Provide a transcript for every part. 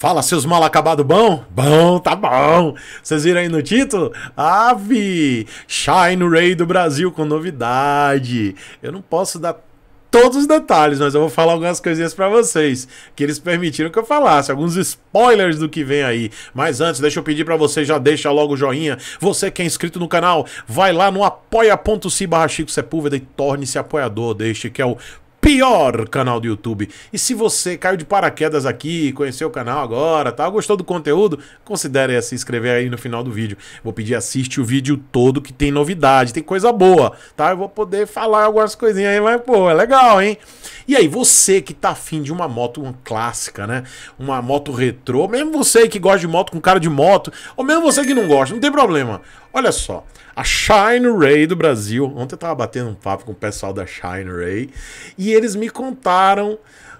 Fala, seus mal acabado bom? Bom, tá bom. Vocês viram aí no título? Ave! Shine Ray do Brasil com novidade. Eu não posso dar todos os detalhes, mas eu vou falar algumas coisinhas para vocês que eles permitiram que eu falasse, alguns spoilers do que vem aí. Mas antes, deixa eu pedir para você já deixa logo o joinha. Você que é inscrito no canal, vai lá no apoia.se/chico sepúlveda e torne-se apoiador deste que é o pior canal do YouTube. E se você caiu de paraquedas aqui, conheceu o canal agora, tá? gostou do conteúdo, considere se inscrever aí no final do vídeo. Vou pedir assiste o vídeo todo que tem novidade, tem coisa boa, tá? Eu vou poder falar algumas coisinhas aí, mas pô, é legal, hein? E aí, você que tá afim de uma moto uma clássica, né? Uma moto retrô, mesmo você que gosta de moto com cara de moto, ou mesmo você que não gosta, não tem problema. Olha só, a Shine Ray do Brasil. Ontem eu estava batendo um papo com o pessoal da Shine Ray e eles me contaram,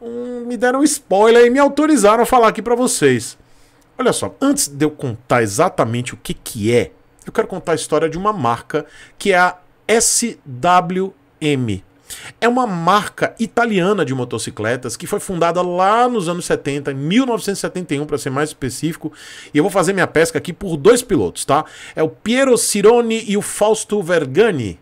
um, me deram um spoiler e me autorizaram a falar aqui para vocês. Olha só, antes de eu contar exatamente o que, que é, eu quero contar a história de uma marca que é a SWM. É uma marca italiana de motocicletas que foi fundada lá nos anos 70, em 1971 para ser mais específico. E eu vou fazer minha pesca aqui por dois pilotos, tá? É o Piero Cironi e o Fausto Vergani.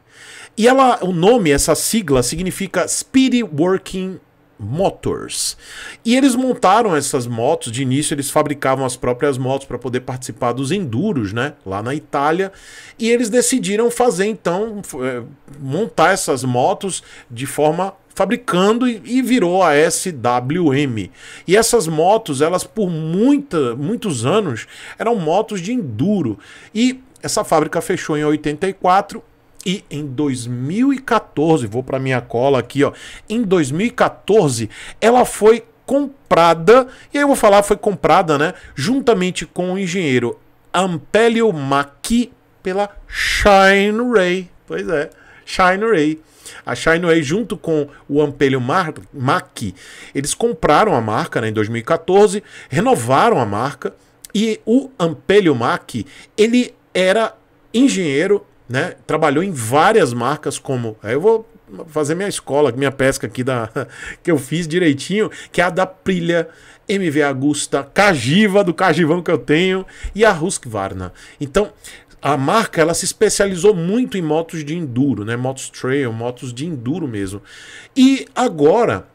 E ela, o nome, essa sigla, significa Speedy Working Motors. E eles montaram essas motos, de início eles fabricavam as próprias motos para poder participar dos enduros, né, lá na Itália, e eles decidiram fazer então é, montar essas motos de forma fabricando e, virou a SWM. E essas motos, elas por muita, muitos anos eram motos de enduro. E essa fábrica fechou em 84 e em 2014, vou para minha cola aqui, ó. Em 2014, ela foi comprada, e aí eu vou falar, foi comprada, né? Juntamente com o engenheiro Ampelio Maki pela Shine Ray. Pois é, Shine Ray. A Shine Ray junto com o Ampelho Mac, eles compraram a marca né, em 2014, renovaram a marca, e o Ampelho Mac, ele era engenheiro né? Trabalhou em várias marcas como. Aí eu vou fazer minha escola, minha pesca aqui da que eu fiz direitinho, que é a da Prilha, MV Agusta, Cagiva do Cajivão que eu tenho e a Husqvarna. Então, a marca ela se especializou muito em motos de enduro, né? Motos trail, motos de enduro mesmo. E agora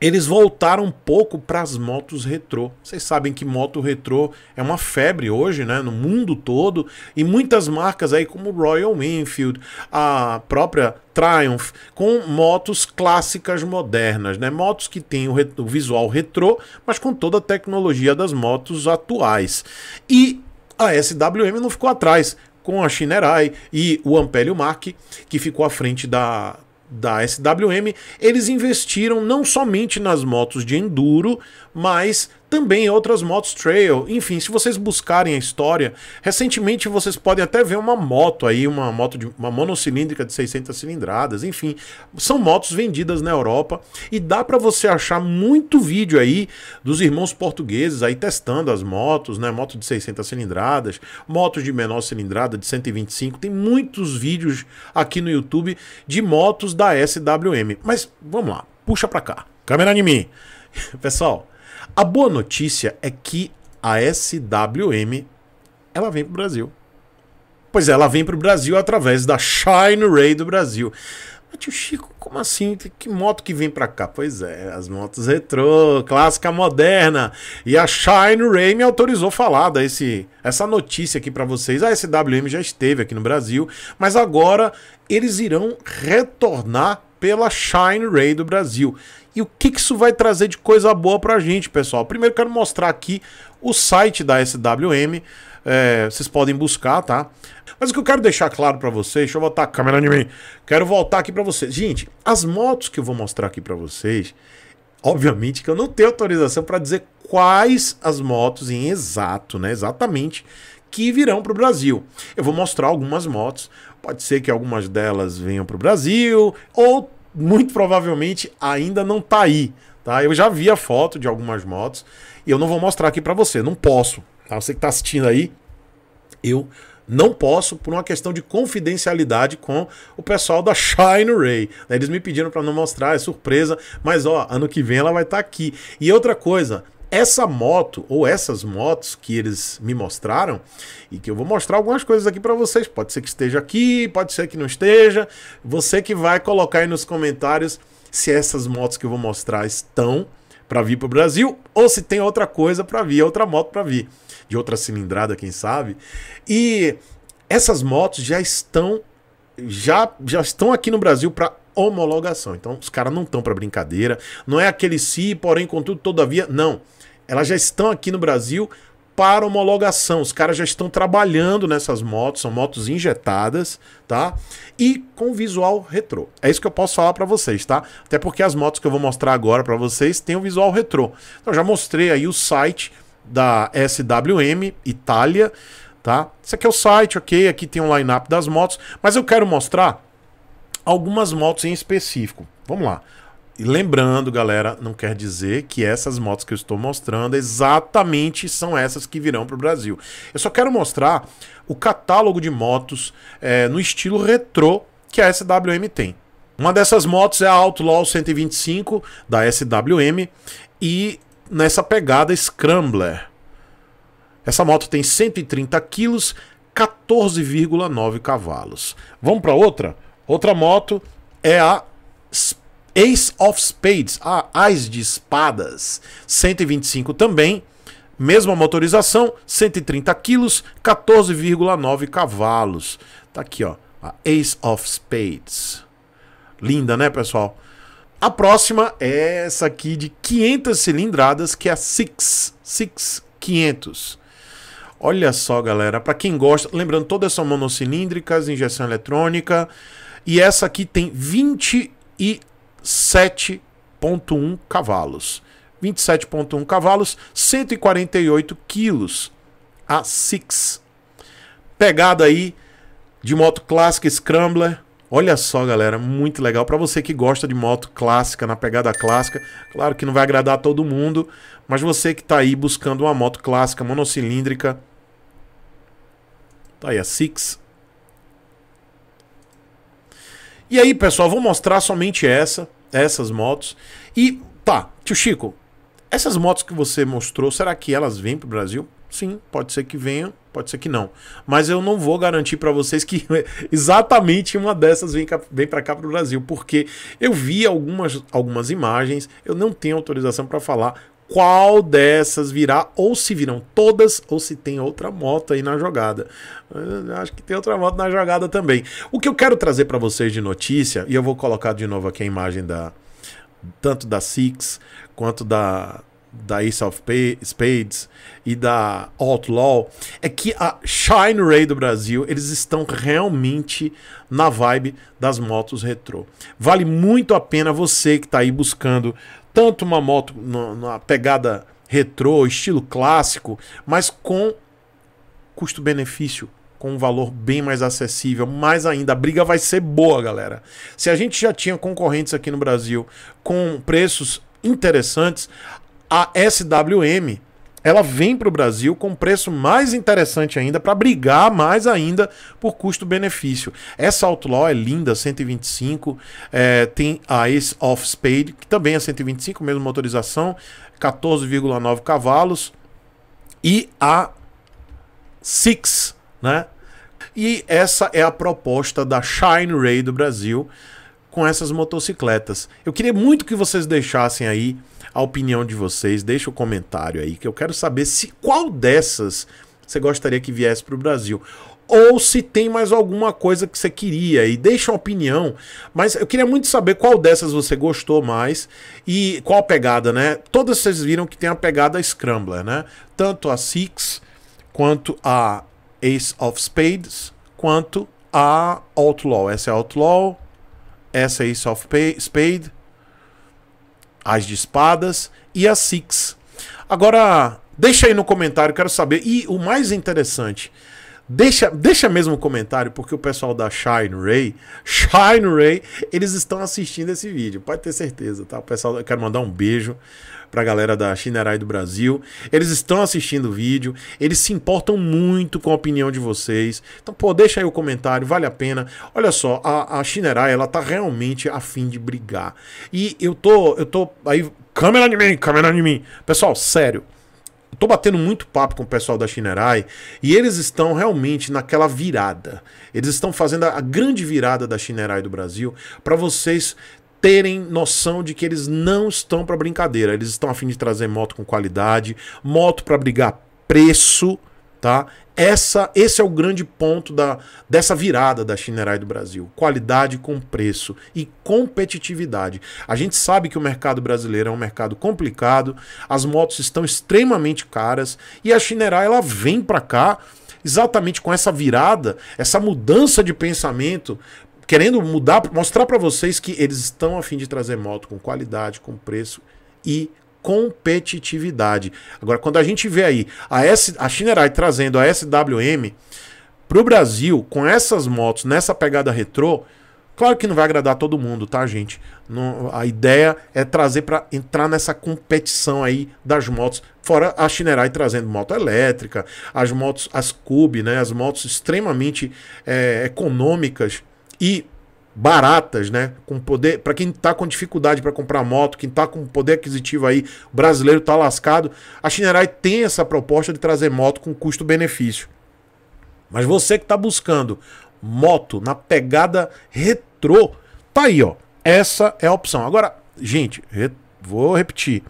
eles voltaram um pouco para as motos retrô. Vocês sabem que moto retrô é uma febre hoje, né, no mundo todo, e muitas marcas aí como Royal Enfield, a própria Triumph, com motos clássicas modernas, né? Motos que têm o, o visual retrô, mas com toda a tecnologia das motos atuais. E a SWM não ficou atrás com a Shinerai e o Ampelio Mark, que ficou à frente da da SWM, eles investiram não somente nas motos de enduro, mas também outras motos trail. Enfim, se vocês buscarem a história, recentemente vocês podem até ver uma moto aí, uma moto de uma monocilíndrica de 600 cilindradas, enfim, são motos vendidas na Europa e dá para você achar muito vídeo aí dos irmãos portugueses aí testando as motos, né, moto de 600 cilindradas, motos de menor cilindrada de 125, tem muitos vídeos aqui no YouTube de motos da SWM. Mas vamos lá, puxa para cá. Câmera em mim. Pessoal, a boa notícia é que a SWM ela vem para o Brasil. Pois é, ela vem para o Brasil através da Shine Ray do Brasil. Mas tio Chico, como assim? Que moto que vem para cá? Pois é, as motos retrô, clássica moderna. E a Shine Ray me autorizou falar desse, essa notícia aqui para vocês. A SWM já esteve aqui no Brasil, mas agora eles irão retornar pela Shine Ray do Brasil. E o que, que isso vai trazer de coisa boa pra gente, pessoal? Primeiro quero mostrar aqui o site da SWM, é, vocês podem buscar, tá? Mas o que eu quero deixar claro para vocês, deixa eu botar a câmera em mim, quero voltar aqui para vocês. Gente, as motos que eu vou mostrar aqui para vocês, obviamente que eu não tenho autorização para dizer quais as motos em exato, né? Exatamente que virão para o Brasil. Eu vou mostrar algumas motos, Pode ser que algumas delas venham para o Brasil, ou muito provavelmente ainda não está aí. Tá? Eu já vi a foto de algumas motos e eu não vou mostrar aqui para você, não posso. Tá? Você que está assistindo aí, eu não posso por uma questão de confidencialidade com o pessoal da Shine Ray. Né? Eles me pediram para não mostrar, é surpresa, mas ó, ano que vem ela vai estar tá aqui. E outra coisa, essa moto, ou essas motos que eles me mostraram, e que eu vou mostrar algumas coisas aqui para vocês, pode ser que esteja aqui, pode ser que não esteja, você que vai colocar aí nos comentários se essas motos que eu vou mostrar estão para vir para o Brasil ou se tem outra coisa para vir, outra moto para vir, de outra cilindrada, quem sabe. E essas motos já estão já, já estão aqui no Brasil para homologação. Então, os caras não estão para brincadeira. Não é aquele se, porém, contudo, todavia. Não. Elas já estão aqui no Brasil para homologação. Os caras já estão trabalhando nessas motos, são motos injetadas, tá? E com visual retrô. É isso que eu posso falar para vocês, tá? Até porque as motos que eu vou mostrar agora para vocês têm o visual retrô. Então já mostrei aí o site da SWM Itália, tá? Esse aqui é o site, OK? Aqui tem um line-up das motos, mas eu quero mostrar algumas motos em específico. Vamos lá. E lembrando, galera, não quer dizer que essas motos que eu estou mostrando exatamente são essas que virão para o Brasil. Eu só quero mostrar o catálogo de motos é, no estilo retrô que a SWM tem. Uma dessas motos é a Outlaw 125 da SWM e nessa pegada Scrambler. Essa moto tem 130 quilos, 14,9 cavalos. Vamos para outra? Outra moto é a Ace of Spades, a Ais de Espadas, 125 também, mesma motorização, 130 quilos, 14,9 cavalos. Tá aqui, ó, a Ace of Spades. Linda, né, pessoal? A próxima é essa aqui de 500 cilindradas, que é a Six, Six 500. Olha só, galera, para quem gosta, lembrando, todas são monocilíndricas, injeção eletrônica, e essa aqui tem 27,1 cavalos. 27,1 cavalos, 148 quilos. A Six. Pegada aí de moto clássica Scrambler. Olha só, galera, muito legal. Para você que gosta de moto clássica, na pegada clássica, claro que não vai agradar a todo mundo, mas você que tá aí buscando uma moto clássica monocilíndrica, tá aí a Six e aí, pessoal, vou mostrar somente essa, essas motos. E tá, tio Chico, essas motos que você mostrou, será que elas vêm para o Brasil? Sim, pode ser que venham, pode ser que não. Mas eu não vou garantir para vocês que exatamente uma dessas vem, vem para cá para o Brasil, porque eu vi algumas, algumas imagens, eu não tenho autorização para falar qual dessas virá, ou se virão todas, ou se tem outra moto aí na jogada. Eu acho que tem outra moto na jogada também. O que eu quero trazer para vocês de notícia, e eu vou colocar de novo aqui a imagem da tanto da Six quanto da da Ace of Spades e da Outlaw é que a Shine Ray do Brasil, eles estão realmente na vibe das motos retrô. Vale muito a pena você que está aí buscando tanto uma moto na pegada retrô, estilo clássico, mas com custo-benefício com um valor bem mais acessível. Mais ainda, a briga vai ser boa, galera. Se a gente já tinha concorrentes aqui no Brasil com preços interessantes, a SWM ela vem para o Brasil com preço mais interessante ainda para brigar mais ainda por custo-benefício. Essa Outlaw é linda, 125, é, tem a Ace of Spade, que também é 125, mesmo motorização, 14,9 cavalos, e a Six, né? E essa é a proposta da Shine Ray do Brasil com essas motocicletas. Eu queria muito que vocês deixassem aí a opinião de vocês, deixa o um comentário aí, que eu quero saber se qual dessas você gostaria que viesse para o Brasil. Ou se tem mais alguma coisa que você queria e deixa uma opinião. Mas eu queria muito saber qual dessas você gostou mais e qual a pegada, né? Todas vocês viram que tem a pegada Scrambler, né? Tanto a Six, quanto a Ace of Spades, quanto a Outlaw. Essa é Outlaw, essa é Ace of Spade as de espadas e as six. Agora, deixa aí no comentário, quero saber. E o mais interessante, Deixa, deixa mesmo o comentário, porque o pessoal da Shine Ray, Shine Ray, eles estão assistindo esse vídeo, pode ter certeza, tá? O pessoal, eu quero mandar um beijo para a galera da Shinerai do Brasil. Eles estão assistindo o vídeo, eles se importam muito com a opinião de vocês. Então, pô, deixa aí o comentário, vale a pena. Olha só, a, a Shinerai, ela tá realmente afim de brigar. E eu tô, eu tô aí, câmera de mim, câmera de mim. Pessoal, sério. tô batendo muito papo com o pessoal da Shinerai e eles estão realmente naquela virada. Eles estão fazendo a grande virada da Shinerai do Brasil para vocês terem noção de que eles não estão para brincadeira. Eles estão a fim de trazer moto com qualidade, moto para brigar preço, tá? Essa, esse é o grande ponto da, dessa virada da Shinerai do Brasil. Qualidade com preço e competitividade. A gente sabe que o mercado brasileiro é um mercado complicado, as motos estão extremamente caras e a Shinerai ela vem para cá exatamente com essa virada, essa mudança de pensamento querendo mudar, mostrar para vocês que eles estão a fim de trazer moto com qualidade, com preço e competitividade. Agora, quando a gente vê aí a, S, a Shinerai trazendo a SWM para o Brasil com essas motos nessa pegada retrô, Claro que não vai agradar todo mundo, tá, gente? Não, a ideia é trazer para entrar nessa competição aí das motos. Fora a Shinerai trazendo moto elétrica, as motos, as Cube, né? As motos extremamente é, econômicas e baratas, né? Com poder, para quem tá com dificuldade para comprar moto, quem tá com poder aquisitivo aí, o brasileiro tá lascado. A Shinerai tem essa proposta de trazer moto com custo-benefício. Mas você que tá buscando moto na pegada retrô, tá aí, ó. Essa é a opção. Agora, gente, re... vou repetir.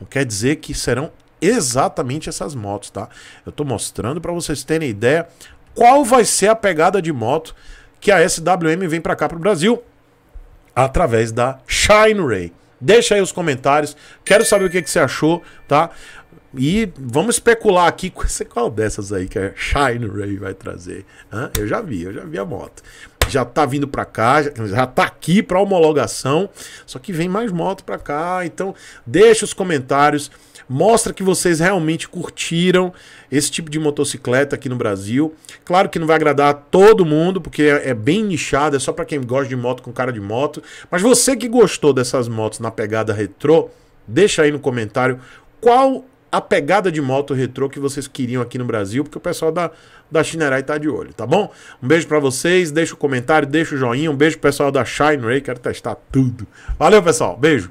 Não quer dizer que serão exatamente essas motos, tá? Eu tô mostrando para vocês terem ideia qual vai ser a pegada de moto que a SWM vem para cá para o Brasil através da Shine Ray. Deixa aí os comentários, quero saber o que, que você achou, tá? E vamos especular aqui qual dessas aí que a Shine Ray vai trazer. Hã? Eu já vi, eu já vi a moto. Já está vindo para cá, já está aqui para homologação. Só que vem mais moto para cá. Então, deixa os comentários. Mostra que vocês realmente curtiram esse tipo de motocicleta aqui no Brasil. Claro que não vai agradar todo mundo, porque é, é bem nichado, é só para quem gosta de moto com cara de moto. Mas você que gostou dessas motos na pegada retrô, deixa aí no comentário qual a pegada de moto retrô que vocês queriam aqui no Brasil, porque o pessoal da, da Shinerai tá de olho, tá bom? Um beijo para vocês, deixa o comentário, deixa o joinha, um beijo pro pessoal da Shine Ray, quero testar tudo. Valeu, pessoal, beijo!